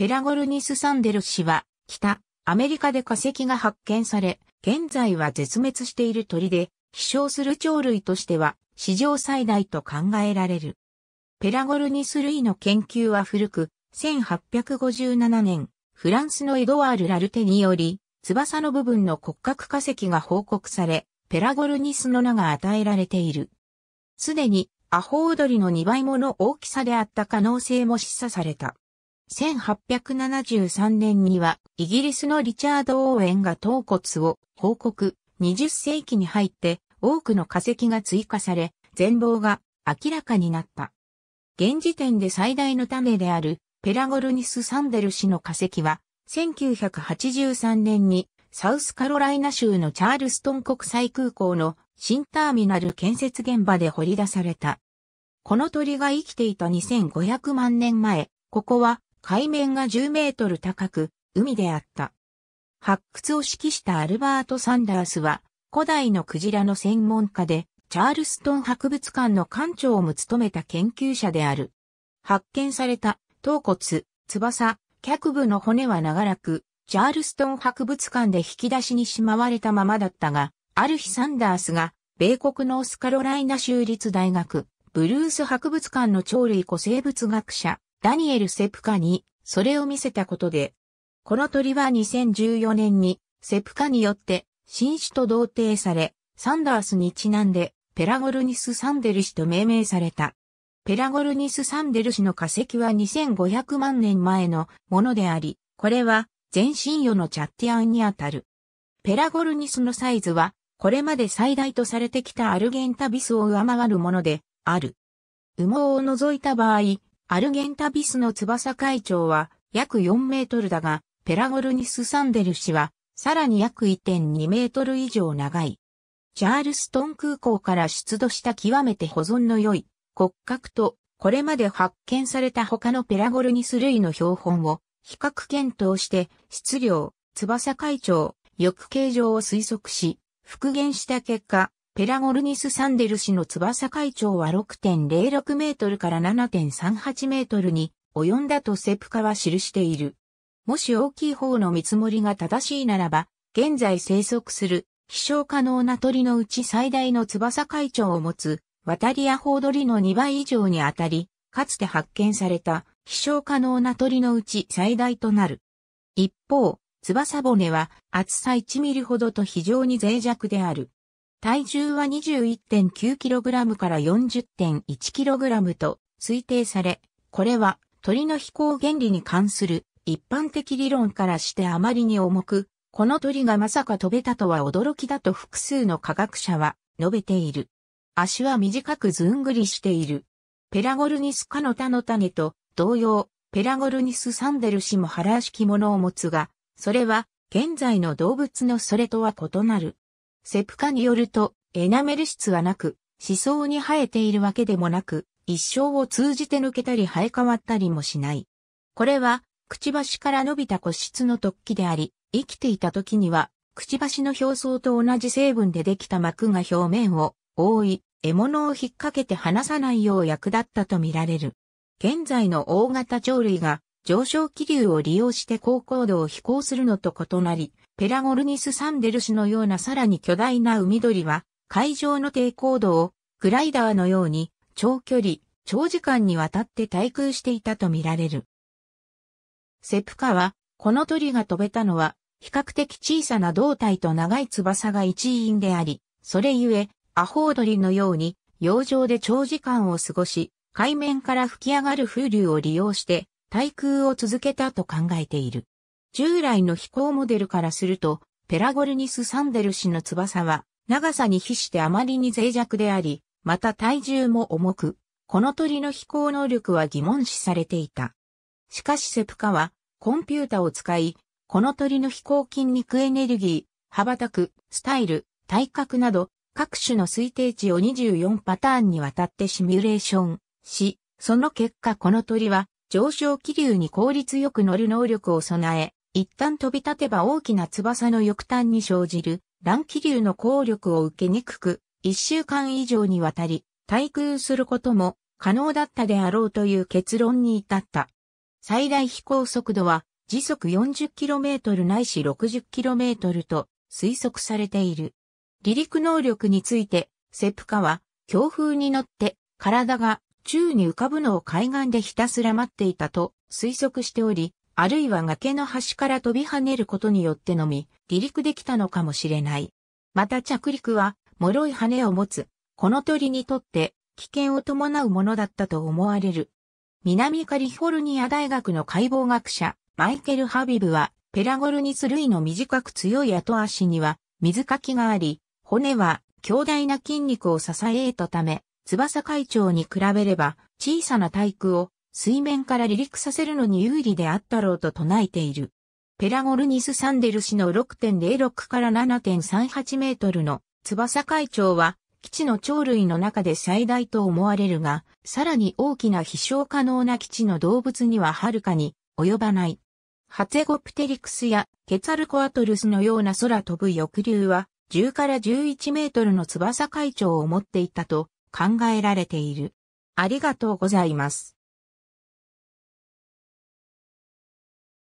ペラゴルニス・サンデル氏は、北、アメリカで化石が発見され、現在は絶滅している鳥で、飛翔する鳥類としては、史上最大と考えられる。ペラゴルニス類の研究は古く、1857年、フランスのエドワール・ラルテにより、翼の部分の骨格化石が報告され、ペラゴルニスの名が与えられている。すでに、アホウドリの2倍もの大きさであった可能性も示唆された。1873年にはイギリスのリチャード・オーウェンが頭骨を報告、20世紀に入って多くの化石が追加され、全貌が明らかになった。現時点で最大の種であるペラゴルニス・サンデル氏の化石は、1983年にサウスカロライナ州のチャールストン国際空港の新ターミナル建設現場で掘り出された。この鳥が生きていた2500万年前、ここは海面が10メートル高く、海であった。発掘を指揮したアルバート・サンダースは、古代のクジラの専門家で、チャールストン博物館の館長も務めた研究者である。発見された、頭骨、翼、脚部の骨は長らく、チャールストン博物館で引き出しにしまわれたままだったが、ある日サンダースが、米国ノースカロライナ州立大学、ブルース博物館の鳥類古生物学者、ダニエル・セプカにそれを見せたことで、この鳥は2014年にセプカによって新種と同定され、サンダースにちなんでペラゴルニス・サンデル氏と命名された。ペラゴルニス・サンデル氏の化石は2500万年前のものであり、これは全身魚のチャッティアンにあたる。ペラゴルニスのサイズは、これまで最大とされてきたアルゲンタビスを上回るもので、ある。羽毛を除いた場合、アルゲンタビスの翼会長は約4メートルだが、ペラゴルニス・サンデル氏はさらに約1.2メートル以上長い。チャールストン空港から出土した極めて保存の良い骨格と、これまで発見された他のペラゴルニス類の標本を比較検討して質量、翼会長、翼形状を推測し、復元した結果、ペラゴルニス・サンデル氏の翼会長は6.06メートルから7.38メートルに及んだとセプカは記している。もし大きい方の見積もりが正しいならば、現在生息する飛翔可能な鳥のうち最大の翼会長を持つ渡りアホウドリの2倍以上にあたり、かつて発見された飛翔可能な鳥のうち最大となる。一方、翼骨は厚さ1ミリほどと非常に脆弱である。体重は 21.9kg から 40.1kg と推定され、これは鳥の飛行原理に関する一般的理論からしてあまりに重く、この鳥がまさか飛べたとは驚きだと複数の科学者は述べている。足は短くずんぐりしている。ペラゴルニス科の他の種と同様、ペラゴルニスサンデル氏も腹式のを持つが、それは現在の動物のそれとは異なる。セプカによると、エナメル質はなく、思想に生えているわけでもなく、一生を通じて抜けたり生え変わったりもしない。これは、くちばしから伸びた骨質の突起であり、生きていた時には、くちばしの表層と同じ成分でできた膜が表面を覆い、獲物を引っ掛けて離さないよう役立ったとみられる。現在の大型鳥類が上昇気流を利用して高高度を飛行するのと異なり、ペラゴルニス・サンデル氏のようなさらに巨大な海鳥は、海上の低高度を、グライダーのように、長距離、長時間にわたって滞空していたとみられる。セプカは、この鳥が飛べたのは、比較的小さな胴体と長い翼が一因であり、それゆえ、アホウドリのように、洋上で長時間を過ごし、海面から吹き上がる風流を利用して、対空を続けたと考えている。従来の飛行モデルからすると、ペラゴルニス・サンデル氏の翼は、長さに比してあまりに脆弱であり、また体重も重く、この鳥の飛行能力は疑問視されていた。しかしセプカは、コンピュータを使い、この鳥の飛行筋肉エネルギー、羽ばたく、スタイル、体格など、各種の推定値を24パターンにわたってシミュレーションし、その結果この鳥は上昇気流に効率よく乗る能力を備え、一旦飛び立てば大きな翼の翼端に生じる乱気流の効力を受けにくく、一週間以上にわたり、対空することも可能だったであろうという結論に至った。最大飛行速度は時速 40km ないし 60km と推測されている。離陸能力について、セプカは強風に乗って体が宙に浮かぶのを海岸でひたすら待っていたと推測しており、あるいは崖の端から飛び跳ねることによってのみ、離陸できたのかもしれない。また着陸は、脆い羽を持つ、この鳥にとって、危険を伴うものだったと思われる。南カリフォルニア大学の解剖学者、マイケル・ハビブは、ペラゴルニス類の短く強い後足には、水かきがあり、骨は強大な筋肉を支えたため、翼会長に比べれば小さな体育を水面から離陸させるのに有利であったろうと唱えている。ペラゴルニス・サンデル氏の6.06から7.38メートルの翼海長は基地の鳥類の中で最大と思われるが、さらに大きな飛翔可能な基地の動物にははるかに及ばない。ハツェゴプテリクスやケツァルコアトルスのような空飛ぶ翼竜は10から11メートルの翼海長を持っていたと考えられている。ありがとうございます。